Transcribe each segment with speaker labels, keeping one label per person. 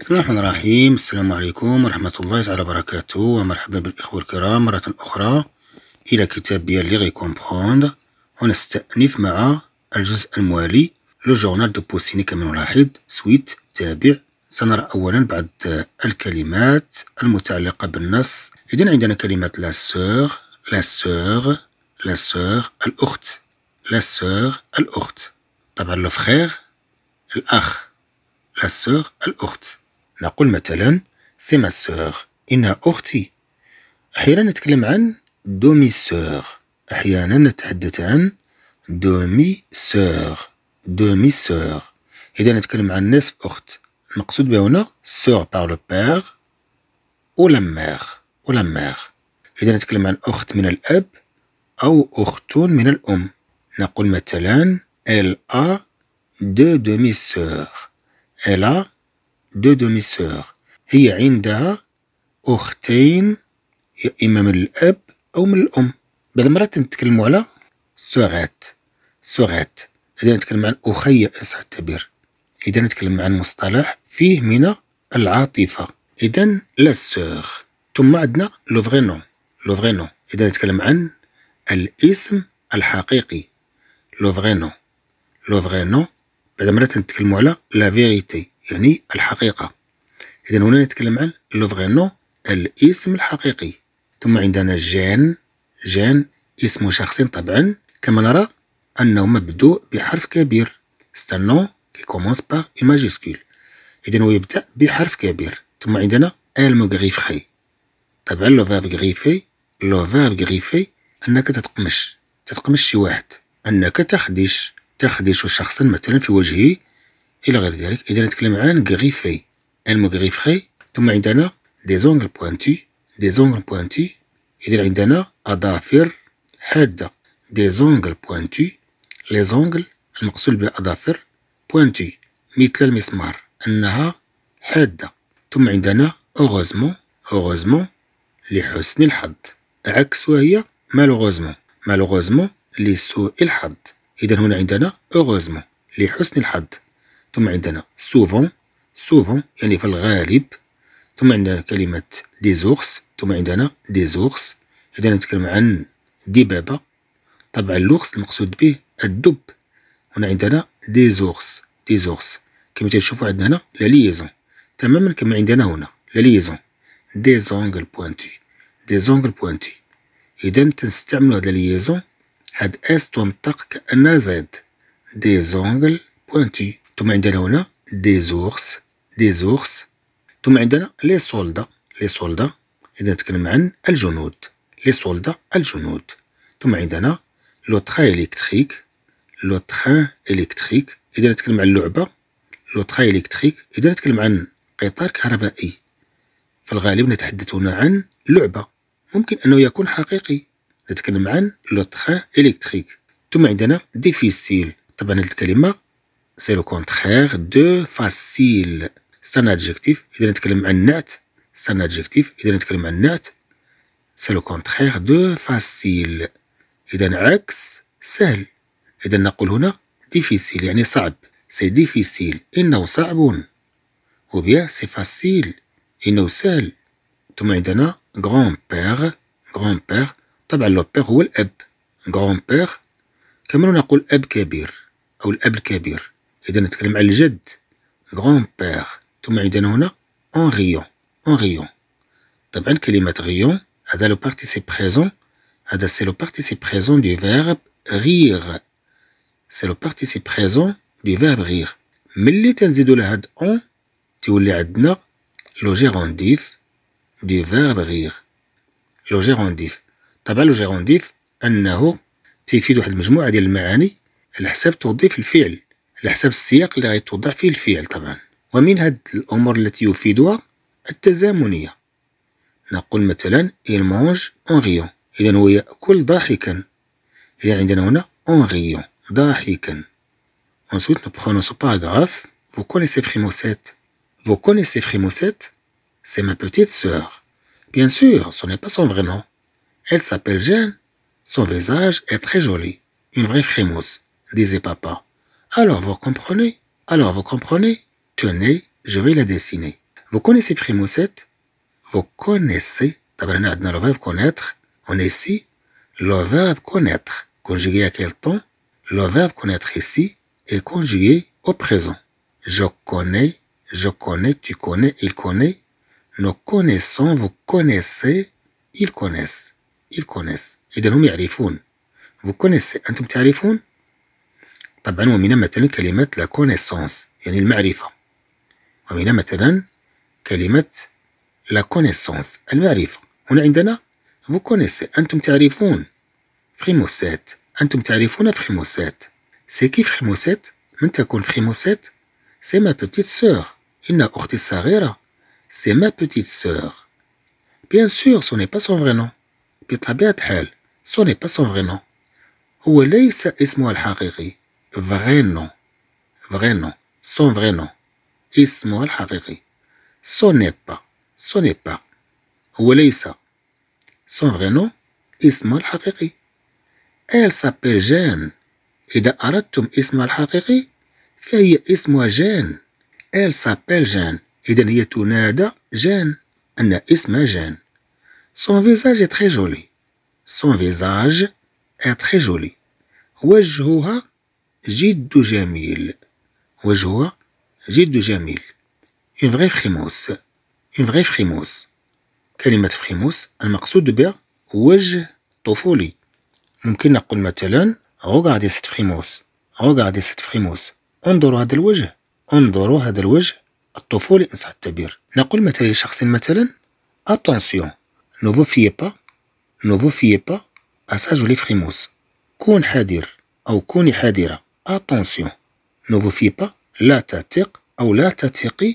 Speaker 1: بسم الله الرحمن الرحيم السلام عليكم ورحمة الله تعالى وبركاته ومرحبا بالإخوة الكرام مرة أخرى إلى كتاب ديال لي كومبخوند ونستأنف مع الجزء الموالي لو جورنال دو بوسيني كما نلاحظ سويت تابع سنرى أولا بعد الكلمات المتعلقة بالنص إذا عندنا كلمة لا سور لا سور لا سور الأخت لا سور الأخت طبعا لو فخير الأخ لا سور الأخت نقول مثلا سي ما سوغ إنها أختي أحيانا نتكلم عن دومي سوغ أحيانا نتحدث عن دومي سوغ دومي سوغ إذا نتكلم عن نصف أخت المقصود بها هنا سوغ بار لو بير لا ميغ أو لا ميغ إذا نتكلم عن أخت من الأب أو أخت من الأم نقول مثلا إل أ دو دومي سوغ إل أ دو دومي سور هي عندها أختين يا إما من الأب أو من الأم بعد مرات نتكلموا على سوغات سوغات إذا نتكلم عن أخي إن صح التعبير إذا نتكلم عن مصطلح فيه من العاطفة إذا لا سوغ ثم عندنا لو فغي نون لو فغي نون إذا نتكلم عن الاسم الحقيقي لو فغي نون لو فغي نون بعد مرات نتكلموا على لا فيغيتي يعني الحقيقة إذا هنا نتكلم عن لو فغينو الاسم الحقيقي ثم عندنا جان جان اسم شخص طبعا كما نرى أنه مبدوء بحرف كبير ستانو كي كومونس اي ماجيسكول إذا هو يبدأ بحرف كبير ثم عندنا المغريفخي طبعا لو فيرب غريفي لو فيرب غريفي أنك تتقمش تتقمش شي واحد أنك تخدش تخدش شخصا مثلا في وجهه إلى غير ذلك إذا نتكلم عن غريفي المغريفي ثم عندنا دي زونغل بوانتي دي زونغل بوانتي إذا عندنا أظافر حادة دي زونغل بوانتي لي زونغل المقصود بها أظافر بوانتي مثل المسمار أنها حادة ثم عندنا أوغوزمون أوغوزمون لحسن الحظ عكس وهي مالوغوزمون مالوغوزمون لسوء الحظ إذا هنا عندنا أوغوزمون لحسن الحظ ثم عندنا سوفون سوفون يعني في الغالب ثم عندنا كلمة ديزورس ثم عندنا ديزورس إذا نتكلم عن دبابة طبعا اللغس المقصود به الدب هنا عندنا ديزورس ديزورس كما تشوفوا عندنا هنا لا ليزون تماما كما عندنا هنا لا ليزون دي زونغل بوانتي دي زونغل بوانتي إذا تنستعملو هاد ليزون هاد اس تنطق كأنها زاد دي زونغل بوانتي ثم عندنا هنا دي زورس دي زورس ثم عندنا لي سولدا لي سولدا اذا نتكلم عن الجنود لي سولدا الجنود ثم عندنا لو تري الكتريك لو تري الكتريك اذا نتكلم عن لعبه لو تري الكتريك اذا نتكلم عن قطار كهربائي في الغالب نتحدث هنا عن لعبه ممكن انه يكون حقيقي نتكلم عن لو تري الكتريك ثم عندنا ديفيسيل طبعا الكلمه سي لو كونتخيغ دو فاسيل سي ان ادجيكتيف اذا نتكلم عن نعت سي ان ادجيكتيف اذا نتكلم عن نعت سي لو كونتخيغ دو فاسيل اذا عكس سهل اذا نقول هنا ديفيسيل يعني صعب سي ديفيسيل انه صعب او بيان سي فاسيل انه سهل ثم عندنا grand père grand père طبعا لو بير هو الاب grand père كما نقول اب كبير او الاب الكبير إذا نتكلم على الجد غون بير ثم عندنا هنا غيون أون غيون طبعا كلمة غيون هذا لو بارتيسيب بريزون هذا سي لو بارتيسيب بريزون دو فيرب غير سي لو بارتيسيب بريزون دو فيرب غير ملي تنزيدو لهاد هاد اون تولي عندنا لو جيرونديف دو فيرب غير لو جيرونديف طبعا لو جيرونديف انه تيفيد واحد المجموعه ديال المعاني على حساب توظيف الفعل على حسب السياق اللي غيتوضع فيه الفعل طبعا ومن هاد الأمور التي يفيدها التزامنيه نقول مثلا il mange en riant اذا هو يأكل ضاحكا إذا عندنا هنا en riant ضاحكا Ensuite, nous prenons ce paragraphe. Vous connaissez Frémocette Vous connaissez Frémocette C'est ma petite sœur. Bien sûr, ce n'est pas son vrai nom. Elle s'appelle Jeanne. Son visage est très joli. Une vraie frémousse, disait papa. Alors vous comprenez, alors vous comprenez. Tenez, je vais la dessiner. Vous connaissez Primo Vous connaissez, le verbe connaître, on est ici, le verbe connaître, conjugué à quel temps Le verbe connaître ici est conjugué au présent. Je connais, je connais, tu connais, il connaît. Nous connaissons, vous connaissez, ils connaissent. Ils connaissent. Et de nous, Vous connaissez. un téléphone? طبعا ومن مثلا كلمة لا كونيسونس يعني المعرفة ومن مثلا كلمة لا كونيسونس المعرفة هنا عندنا فو كونيسي أنتم تعرفون فخيموسات أنتم تعرفون فخيموسات سي كي فخيموسات من تكون فخيموسات سي ما بوتيت سور إن أختي الصغيرة سي ما بوتيت سور بيان سور سوني با سون فري نون بطبيعة الحال سوني با سون فري نون هو ليس اسمها الحقيقي vrai nom, vrai nom, son vrai nom, Ismail Hariri. Son n'est pas, son n'est pas. Où est Son vrai nom, Ismail Hariri. Elle s'appelle Jeanne. Et d'Aratum Ismo al Hariri, fait Ismael Jeanne. Elle s'appelle Jeanne. Et d'un yetunada, Jeanne. est Ismael Jeanne. Son visage est très joli. Son visage est très joli. Wajhuha جد جميل وجهه جد جميل une فغي فخيموس une فغي فخيموس كلمة فخيموس المقصود بها وجه طفولي ممكن نقول مثلا غوغادي ست فخيموس غوغادي ست فخيموس انظروا هذا الوجه انظروا هذا الوجه الطفولي إن صح التعبير نقول مثلا لشخص مثلا اتونسيون ne vous fiez pas ne vous fiez كون حذر أو كوني حذرة Attention, ne vous fiez pas لا تثق أو لا تثقي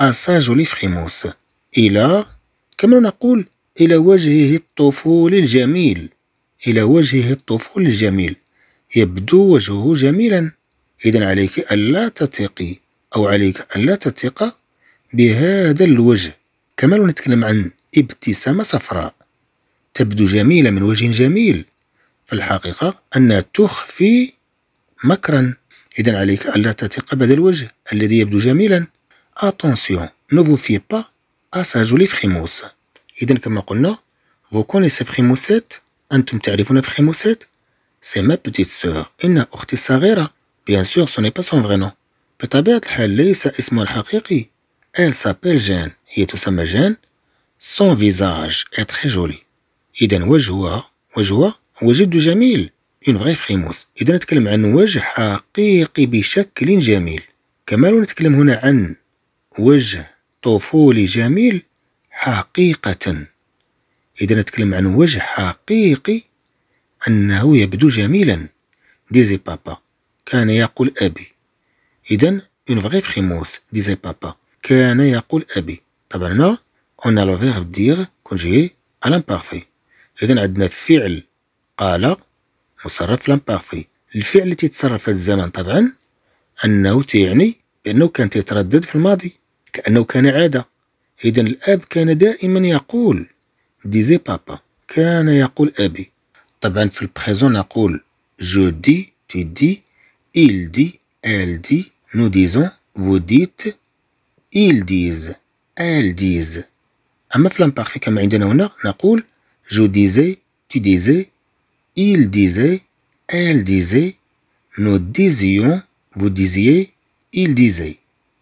Speaker 1: à sa jolie frémence إلى كما نقول إلى وجهه الطفولي الجميل إلى وجهه الطفولي الجميل يبدو وجهه جميلا إذا عليك ألا تثقي أو عليك ألا تثق بهذا الوجه كما لو نتكلم عن ابتسامة صفراء تبدو جميلة من وجه جميل في الحقيقة أنها تخفي مكرا إذا عليك ألا تثق بهذا الوجه الذي يبدو جميلا أتونسيون نو فو في با أسا جولي فخيموس إذا كما قلنا فو كونيسي فخيموسات أنتم تعرفون فخيموسات سي ما بتيت سوغ إنها أختي الصغيرة بيان سوغ سوني با سون فغينو بطبيعة الحال ليس اسمها الحقيقي إل سابيل جان هي تسمى جان سون فيزاج إي تخي جولي إذا وجهها وجهها هو جد جميل إن غير حمص إذا نتكلم عن وجه حقيقي بشكل جميل كما لو نتكلم هنا عن وجه طفولي جميل حقيقة إذا نتكلم عن وجه حقيقي أنه يبدو جميلا ديزي بابا كان يقول أبي إذا اون فغي خيموس ديزي بابا كان يقول أبي. طبعا هنا أون لو فيغ دير كونجيي conjugué إذا عندنا فعل قال تصرف لامبارفي الفعل اللي تيتصرف الزمن طبعا انه تيعني بانه كان تيتردد في الماضي كانه كان عاده اذا الاب كان دائما يقول ديزي بابا كان يقول ابي طبعا في البريزون نقول جو دي تي دي il دي أل دي نو ديزون فو ديت ils ديز أل ديز اما في لامباغفي كما عندنا هنا نقول جو ديزي تي ديزي Il disait, elle disait, nous disions, vous disiez, il disait,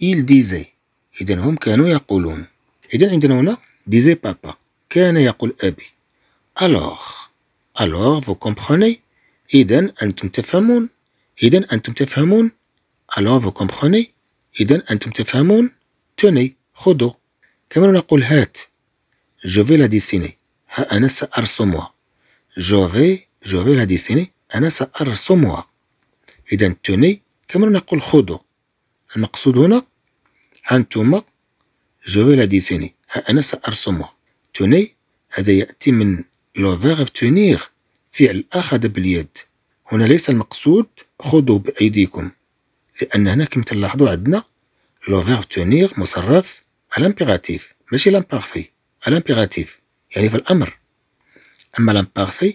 Speaker 1: il disait. Il disait, كانوا يقولون. إذا عندنا il disait papa. disait. il disait, Alors, alors vous comprenez. إذا vous Et il disait, Alors vous comprenez. disait, il disait, Tenez, disait, on disait, il Je vais la dessiner. un sa disait, Je vais جو في لا ديسيني أنا سأرسمها إذا توني كما نقول خذوا المقصود هنا هانتوما جو غير هذه السنة أنا سأرسمها توني هذا يأتي من لو فيغ تونيغ فعل أخذ باليد هنا ليس المقصود خذوا بأيديكم لأن هنا كما تلاحظوا عندنا لو فيغ تونيغ مصرف على الامبيغاتيف ماشي لامبارفي على الامبيغاتيف يعني في الأمر أما لامبارفي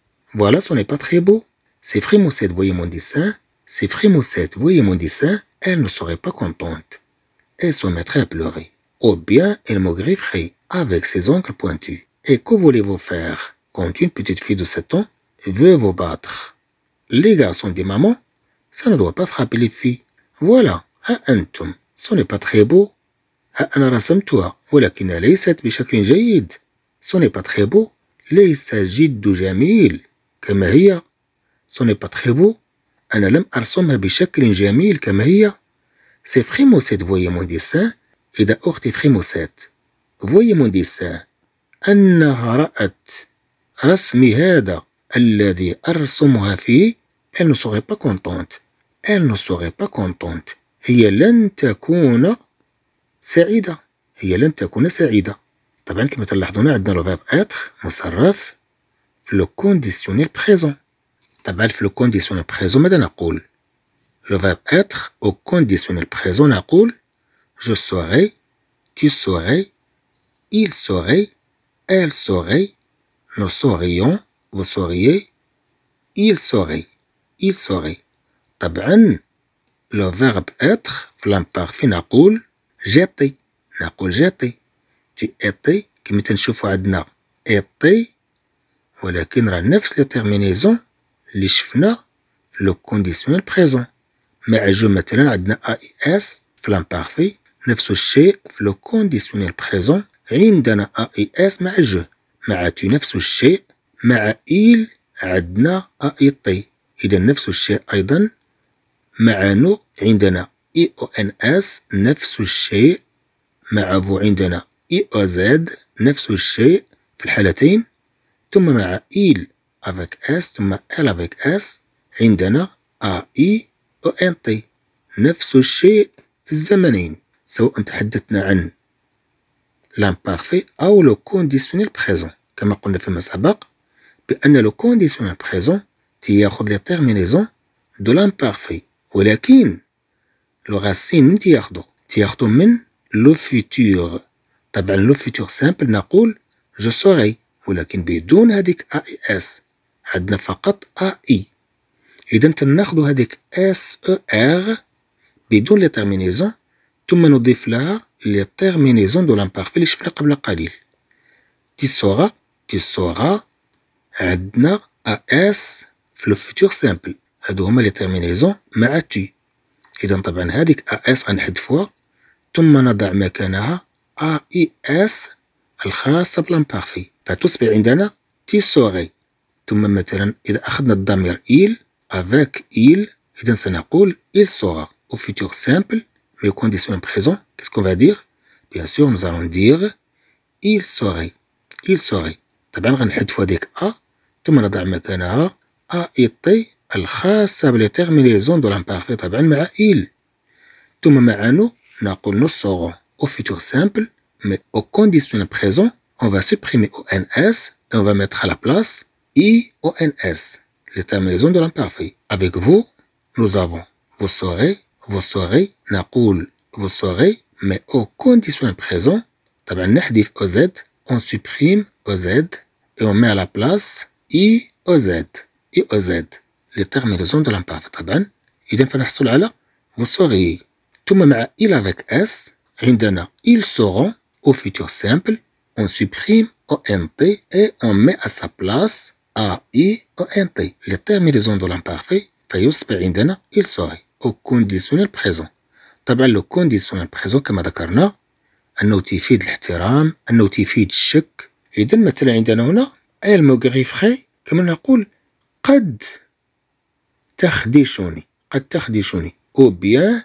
Speaker 1: Voilà, ce n'est pas très beau. C'est Frémoussette, voyez mon dessin. C'est Frémoussette, voyez mon dessin. Elle ne serait pas contente. Elle se mettrait à pleurer. Ou oh bien elle me grifferait avec ses ongles pointus. Et que voulez-vous faire quand une petite fille de 7 ans veut vous battre Les garçons des mamans, ça ne doit pas frapper les filles. Voilà, un antum, ce n'est pas très beau. toi voilà rasamtuha, mais ليست Ce n'est pas très beau. s'agit de Jamil. كما هي سوني با تخي بو انا لم ارسمها بشكل جميل كما هي سي فريمو سيت فوي مون ديسان اذا اختي فريمو سيت فوي مون ديسان انها رات رسمي هذا الذي ارسمها فيه elle نو serait با كونتونت elle نو serait با كونتونت هي لن تكون سعيدة هي لن تكون سعيدة طبعا كما تلاحظون عندنا لو فيرب اتر مصرف le conditionnel présent. تبعرف le conditionnel présent ماذا نقول Le verbe être au conditionnel présent dit Je saurais, tu saurais, il saurait, elle saurait, nous saurions, vous sauriez, il saurait, il saurait. le verbe être flamme parfait dit J'étais, dit j'étais. Tu étais, tu عندنا, étais, ولكن راه نفس لي تيرمينيزون لي شفنا لو كونديسيونيل بريزون مع جو مثلا عندنا اي اس e في لامبارفي نفس الشيء في لو كونديسيونيل بريزون عندنا اي اس e مع جو مع تي نفس الشيء مع إيل عندنا أي طي e إذا نفس الشيء أيضا مع نو عندنا إي أو إن إس نفس الشيء مع فو عندنا إي أو زد نفس الشيء في الحالتين ثم مع إيل avec إس ثم L avec إس عندنا أي AI e وNT نفس الشيء في الزمنين سواء تحدثنا عن لامبارفي أو لو كونديسيونيل بريزون كما قلنا فيما سبق بأن لو كونديسيونيل بريزون تياخد لي تيرمينيزون دو لامبارفي ولكن لو غاسين من تياخدو تياخدو من لو فيتور طبعا لو فيتور سامبل نقول جو سوري ولكن بدون هذيك اي اس عندنا فقط اي e. اذا تناخذ هذيك اس او ار بدون لي تيرمينيزون ثم نضيف لها لي تيرمينيزون دو لامبارفي اللي شفنا قبل قليل تي تي سورا عندنا اس في لو فيتور سامبل هادو هما لي تيرمينيزون مع تي اذا طبعا هذيك اس غنحذفوها ثم نضع مكانها اي اس e الخاصه بلامبارفي فتصبح عندنا تي سوري ثم مثلا إذا أخذنا الضمير إيل أفاك إيل إذا سنقول إيل سورا أو فيتور سامبل مي كونديسيون بريزون كيس كون فادير بيان سور نو زالون دير إيل سوغي إيل سوغي طبعا غنحدفو هاديك أ ثم نضع مكانها أ إي تي الخاصة بلي تيرمينيزون دو لامبارفي طبعا مع إيل ثم مع نو نقول نو سورا أو فيتور سامبل مي أو كونديسيون بريزون on va supprimer ONS et on va mettre à la place IONS, les terminaisons de l'imparfait. Avec vous, nous avons vous saurez, vous saurez, naqoul, vous saurez, mais aux conditions présentes, on supprime OZ et on met à la place IOZ, IOZ, les terminaisons de l'imparfait. idem اذا la vous saurez tout même il avec s عندنا ils seront au futur simple on supprime ONT et on met à sa place AI ONT. Les terminaisons de l'imparfait فيصبح عندنا il serait au conditionnel présent. طبعا لو كونديسيونال بريزون كما ذكرنا انه تيفيد الاحترام انه تيفيد الشك اذا مثلا عندنا هنا ال المغريفخي كما نقول قد تخدشني قد تخدشني او بيان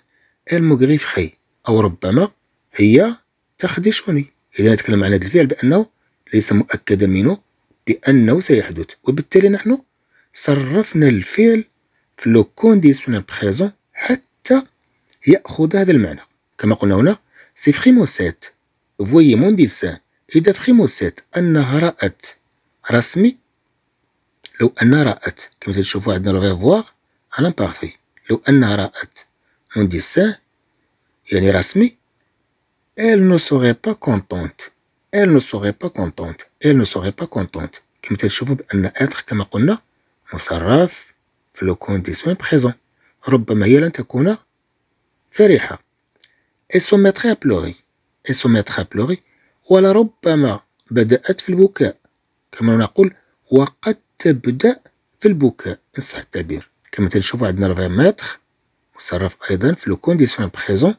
Speaker 1: ال المغريفخي او ربما هي تخدشني إذا نتكلم عن هذا الفعل بأنه ليس مؤكدا منه بأنه سيحدث وبالتالي نحن صرفنا الفعل في لو كونديسيونال بريزون حتى يأخذ هذا المعنى كما قلنا هنا سي فريمون سيت فوي مون ديسان إذا فريمون سيت أنها رأت رسمي لو أنها رأت كما تشوفوا عندنا لو غيفوار أنا بارفي لو أنها رأت مون ديسان يعني رسمي elle ne serait pas contente. Elle ne serait pas contente. Elle ne serait pas contente. Comme elle n'a être ne présent. Robba Elle se serait à pleurer. Elle se ne à pleurer. Ou robba fil Comme on a dit. Elle ne serait pas contente. Elle ne Comme tel contente. elle n'a condition présent.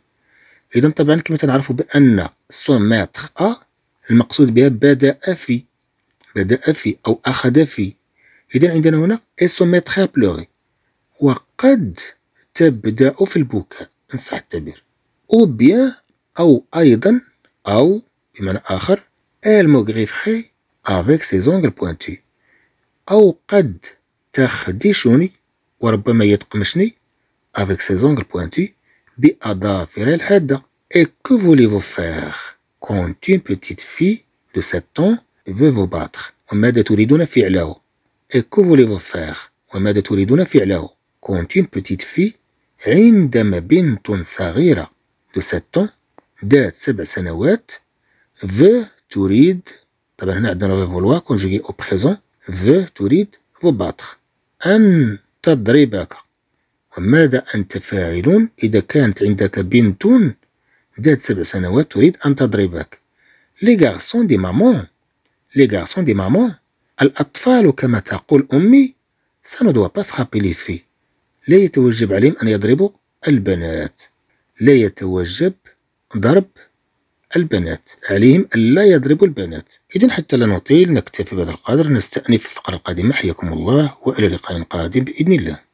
Speaker 1: إذا طبعا كما تنعرفوا بأن سوماتر أ المقصود بها بدأ في بدأ في أو أخذ في إذا عندنا هنا إي سوماتر بلوغي وقد تبدأ في البكاء إن صح التعبير أو بيان أو أيضا أو بمعنى آخر المغريفخي افيك سي زونغل بوانتي أو قد تخدشني وربما يتقمشني افيك سي زونغل بوانتي Et que voulez-vous faire quand une petite fille de 7 ans veut vous battre Et que voulez-vous faire quand une petite fille de 7 ans veut تريد طبعا هنا عندنا فولوا كونجيغي او بريزون فو تريد vous battre ان تضربك وماذا أنت فاعل إذا كانت عندك بنت ذات سبع سنوات تريد أن تضربك لي غارسون دي مامون لي غارسون دي مامون الأطفال كما تقول أمي سانو دوا با فرابي لي في لا يتوجب عليهم أن يضربوا البنات لا يتوجب ضرب البنات عليهم ألا يضربوا البنات إذا حتى لا نطيل نكتفي بهذا القدر نستأنف في الفقرة القادمة حياكم الله وإلى لقاء قادم بإذن الله